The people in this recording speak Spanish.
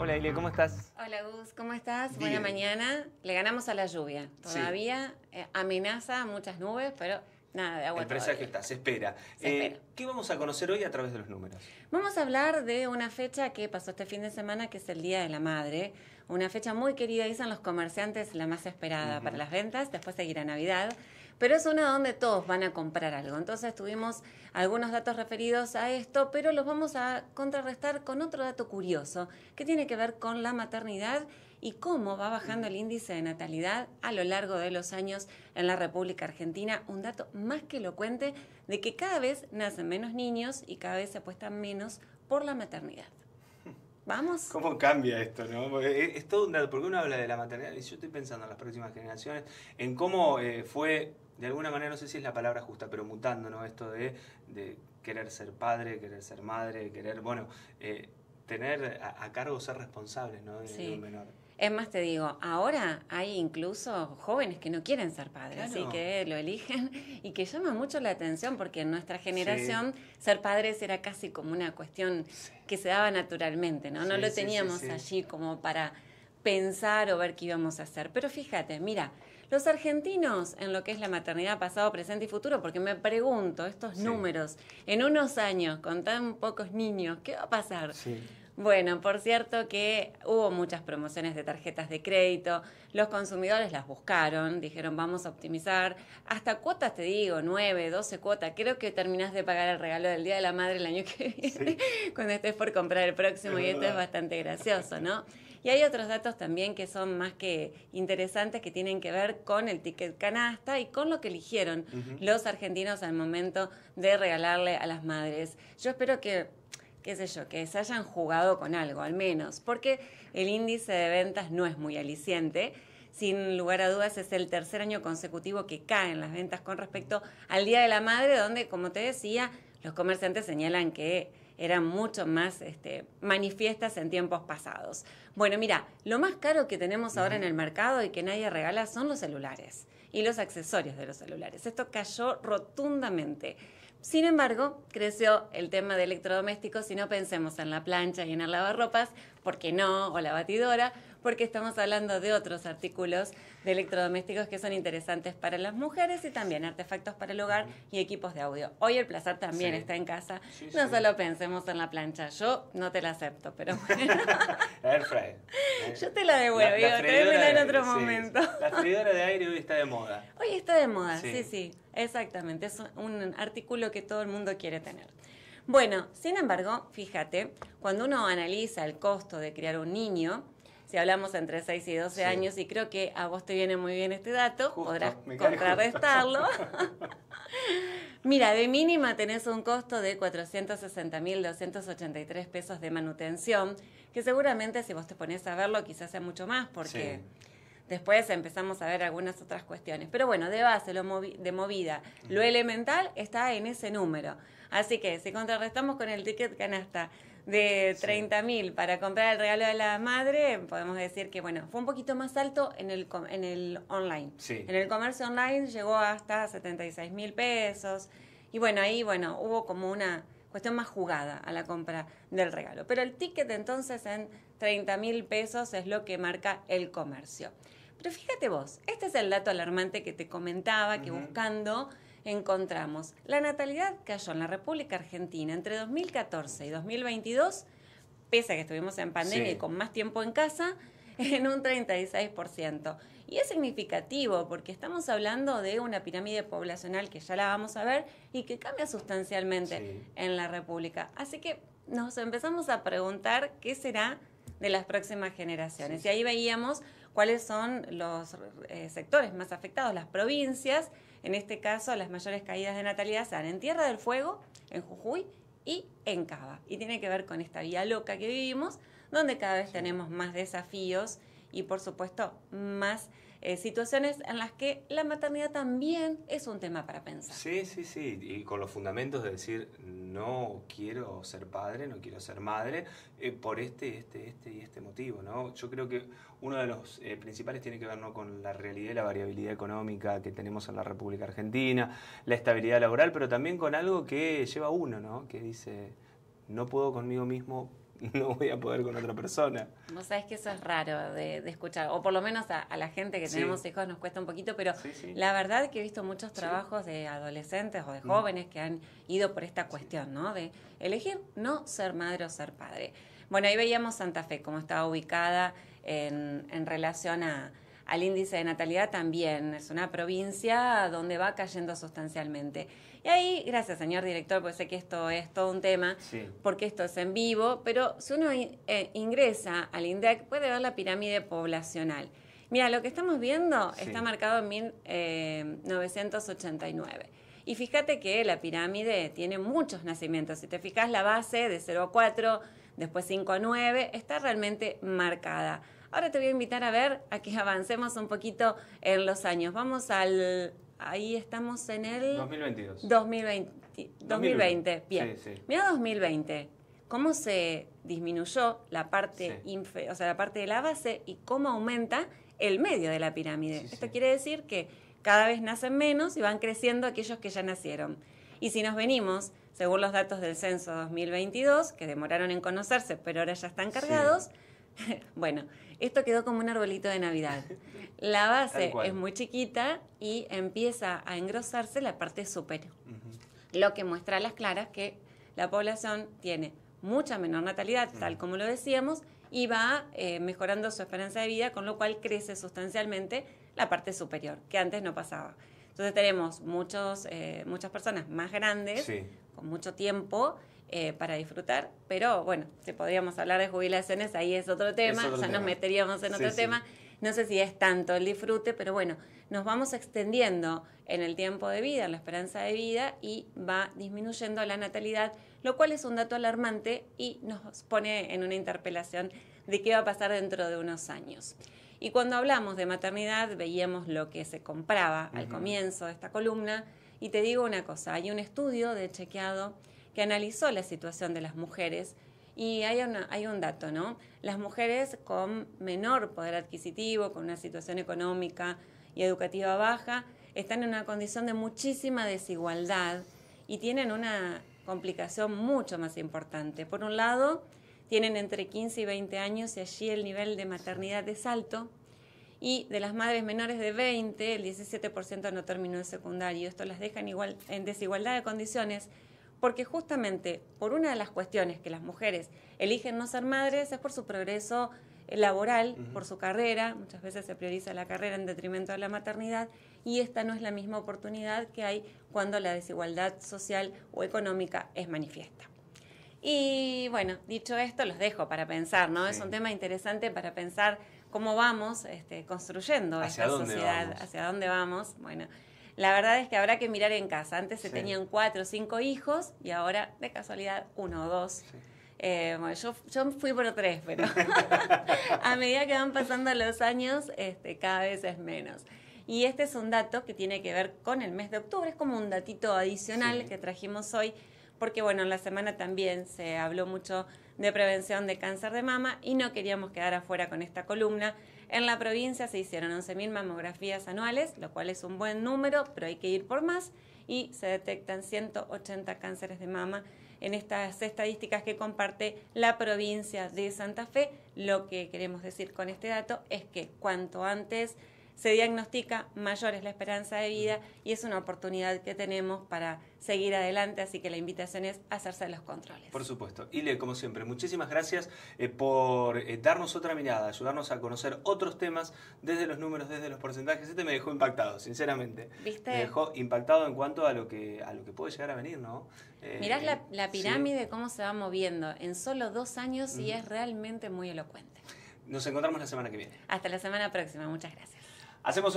Hola, Ile, ¿cómo estás? Hola, Gus, ¿cómo estás? Buena mañana. Le ganamos a la lluvia. Todavía eh, amenaza muchas nubes, pero Nada, de agua. El que está, se espera. Eh, ¿Qué vamos a conocer hoy a través de los números? Vamos a hablar de una fecha que pasó este fin de semana, que es el Día de la Madre. Una fecha muy querida, dicen los comerciantes, la más esperada para las ventas. Después seguirá Navidad pero es una donde todos van a comprar algo. Entonces tuvimos algunos datos referidos a esto, pero los vamos a contrarrestar con otro dato curioso que tiene que ver con la maternidad y cómo va bajando el índice de natalidad a lo largo de los años en la República Argentina. Un dato más que elocuente de que cada vez nacen menos niños y cada vez se apuestan menos por la maternidad. ¿Vamos? ¿Cómo cambia esto? Porque es, un dato, porque uno habla de la maternidad y yo estoy pensando en las próximas generaciones, en cómo eh, fue de alguna manera, no sé si es la palabra justa, pero mutando, Esto de, querer ser padre, querer ser madre, querer, bueno, eh, tener a, cargo ser responsable ¿no? De, un menor. Es más, te digo, ahora hay incluso jóvenes que no quieren ser padres así que lo eligen y que llama mucho la atención porque en nuestra generación ser padres era casi como una cuestión que se daba naturalmente, ¿no? no lo teníamos allí como para pensar o ver qué íbamos a hacer. Pero fíjate, mira, los argentinos en lo que es la maternidad pasado, presente y futuro, porque me pregunto estos números, en unos años, con tan pocos niños, ¿qué va a pasar? Sí. Bueno, por cierto que hubo muchas promociones de tarjetas de crédito, los consumidores las buscaron, dijeron vamos a optimizar, hasta cuotas te digo, 9, 12 cuotas, creo que terminás de pagar el regalo del Día de la Madre el año que viene, cuando estés por comprar el próximo y esto es bastante gracioso, ¿no? Y hay otros datos también que son más que interesantes que tienen que ver con el ticket canasta y con lo que eligieron los argentinos al momento de regalarle a las madres. Yo espero que qué sé yo, que se hayan jugado con algo, al menos, porque el índice de ventas no es muy aliciente. Sin lugar a dudas, es el tercer año consecutivo que caen las ventas con respecto al Día de la Madre, donde, como te decía, los comerciantes señalan que eran mucho más este, manifiestas en tiempos pasados. Bueno, mira, lo más caro que tenemos ahora en el mercado y que nadie regala son los celulares y los accesorios de los celulares. Esto cayó rotundamente. Sin embargo, creció el tema de electrodomésticos Si no pensemos en la plancha y en el lavarropas, porque no, o la batidora, porque estamos hablando de otros artículos de electrodomésticos que son interesantes para las mujeres y también artefactos para el hogar y equipos de audio. Hoy el placer también está en casa. no solo pensemos en la plancha, yo no te la acepto, pero bueno. Perfecto. yo te la devuelvo, te la en otro momento. La freidora de aire hoy está de moda. Hoy está de moda, sí, sí, exactamente. Es un artículo que todo el mundo quiere tener. Bueno, sin embargo, fíjate, cuando uno analiza el costo de criar un niño, si hablamos entre 6 y 12 años, y creo que a vos te viene muy bien este dato, podrás contrarrestarlo. Mira, de mínima tenés un costo de 460.283 pesos de manutención, que seguramente si vos te pones a verlo quizás sea mucho más, porque... Después empezamos a ver algunas otras cuestiones. Pero bueno, de base, lo de movida, lo elemental está en ese número. Así que si contrarrestamos con el ticket canasta de 30 mil para comprar el regalo de la madre, podemos decir que bueno, fue un poquito más alto en el, en el online. En el comercio online llegó hasta 76 mil pesos. Y bueno, ahí bueno, hubo como una cuestión más jugada a la compra del regalo. Pero el ticket entonces en 30 mil pesos es lo que marca el comercio. Pero fíjate vos, este es el dato alarmante que te comentaba, que buscando encontramos la natalidad cayó en la República Argentina entre 2014 y 2022, pese a que estuvimos en pandemia y con más tiempo en casa, en un 36%. Y es significativo porque estamos hablando de una pirámide poblacional que ya la vamos a ver y que cambia sustancialmente en la República. Así que nos empezamos a preguntar qué será de las próximas generaciones. Y ahí veíamos cuáles son los eh, sectores más afectados, las provincias. En este caso, las mayores caídas de natalidad se dan en Tierra del Fuego, en Jujuy y en Cava. Y tiene que ver con esta vía loca que vivimos, donde cada vez tenemos más desafíos y por supuesto más eh, situaciones en las que la maternidad también es un tema para pensar. Sí, sí, sí, y con los fundamentos de decir no quiero ser padre, no quiero ser madre, eh, por este, este, este y este motivo, ¿no? Yo creo que uno de los eh, principales tiene que ver ¿no? con la realidad y la variabilidad económica que tenemos en la República Argentina, la estabilidad laboral, pero también con algo que lleva uno, ¿no? Que dice, no puedo conmigo mismo no voy a poder con otra persona. no sabes que eso es raro de, escuchar, o por lo menos a, la gente que tenemos hijos nos cuesta un poquito, pero la verdad que he visto muchos trabajos de adolescentes o de mm. jóvenes que han ido por esta cuestión, ¿no? De elegir no ser madre o ser padre. Bueno, ahí veíamos Santa Fe, cómo estaba ubicada en relación a, al índice de natalidad también. Es una provincia donde va cayendo sustancialmente. Y ahí, gracias señor director, porque sé que esto es todo un tema, porque esto es en vivo, pero si uno eh, ingresa al INDEC puede ver la pirámide poblacional. Mira, lo que estamos viendo está marcado en 1989. Eh, y fíjate que la pirámide tiene muchos nacimientos. Si te fijas, la base de 0 a 4, después 5 a 9, está realmente marcada. Ahora te voy a invitar a ver a que avancemos un poquito en los años. Vamos al... Ahí estamos en el... 2022. 2020. 2020. Bien. Mira 2020. ¿Cómo se disminuyó la parte, o sea, la parte de la base y cómo aumenta el medio de la pirámide? Esto quiere decir que cada vez nacen menos y van creciendo aquellos que ya nacieron. Y si nos venimos, según los datos del censo 2022, que demoraron en conocerse, pero ahora ya están cargados, bueno, esto quedó como un arbolito de Navidad. La base es muy chiquita y empieza a engrosarse la parte superior, lo que muestra a las claras que la población tiene mucha menor natalidad, tal como lo decíamos, y va eh, mejorando su esperanza de vida, con lo cual crece sustancialmente la parte superior, que antes no pasaba. Entonces tenemos muchos, eh, muchas personas más grandes, con mucho tiempo, eh, para disfrutar, pero bueno, si podríamos hablar de jubilaciones, ahí es otro tema, ya nos meteríamos en otro tema. No sé si es tanto el disfrute, pero bueno, nos vamos extendiendo en el tiempo de vida, en la esperanza de vida y va disminuyendo la natalidad, lo cual es un dato alarmante y nos pone en una interpelación de qué va a pasar dentro de unos años. Y cuando hablamos de maternidad, veíamos lo que se compraba al comienzo de esta columna. Y te digo una cosa, hay un estudio de chequeado que analizó la situación de las mujeres y hay, un dato, ¿no? Las mujeres con menor poder adquisitivo, con una situación económica y educativa baja, están en una condición de muchísima desigualdad y tienen una complicación mucho más importante. Por un lado, tienen entre 15 y 20 años y allí el nivel de maternidad es alto. Y de las madres menores de 20, el 17% no terminó el secundario. Esto las deja igual, en desigualdad de condiciones porque justamente por una de las cuestiones que las mujeres eligen no ser madres es por su progreso eh, laboral, por su carrera, muchas veces se prioriza la carrera en detrimento de la maternidad y esta no es la misma oportunidad que hay cuando la desigualdad social o económica es manifiesta. Y bueno, dicho esto, los dejo para pensar, ¿no? Es un tema interesante para pensar cómo vamos este, construyendo esta sociedad, hacia dónde vamos. Bueno, la verdad es que habrá que mirar en casa. Antes se tenían cuatro o cinco hijos y ahora, de casualidad, uno o dos. Eh, yo, fui por tres, pero a medida que van pasando los años, este, cada vez es menos. Y este es un dato que tiene que ver con el mes de octubre, es como un datito adicional que trajimos hoy, porque bueno, en la semana también se habló mucho de prevención de cáncer de mama y no queríamos quedar afuera con esta columna. En la provincia se hicieron 11.000 mamografías anuales, lo cual es un buen número, pero hay que ir por más, y se detectan 180 cánceres de mama en estas estadísticas que comparte la provincia de Santa Fe. Lo que queremos decir con este dato es que cuanto antes se diagnostica, mayor es la esperanza de vida y es una oportunidad que tenemos para seguir adelante, así que la invitación es hacerse los controles. Por supuesto. Ile, como siempre, muchísimas gracias eh, por eh, darnos otra mirada, ayudarnos a conocer otros temas desde los números, desde los porcentajes. Este me dejó impactado, sinceramente. ¿Viste? Me dejó impactado en cuanto a lo que, a lo que puede llegar a venir, ¿no? Eh, Mirás la, pirámide, cómo se va moviendo en solo dos años y mm. es realmente muy elocuente. Nos encontramos la semana que viene. Hasta la semana próxima, muchas gracias. Hacemos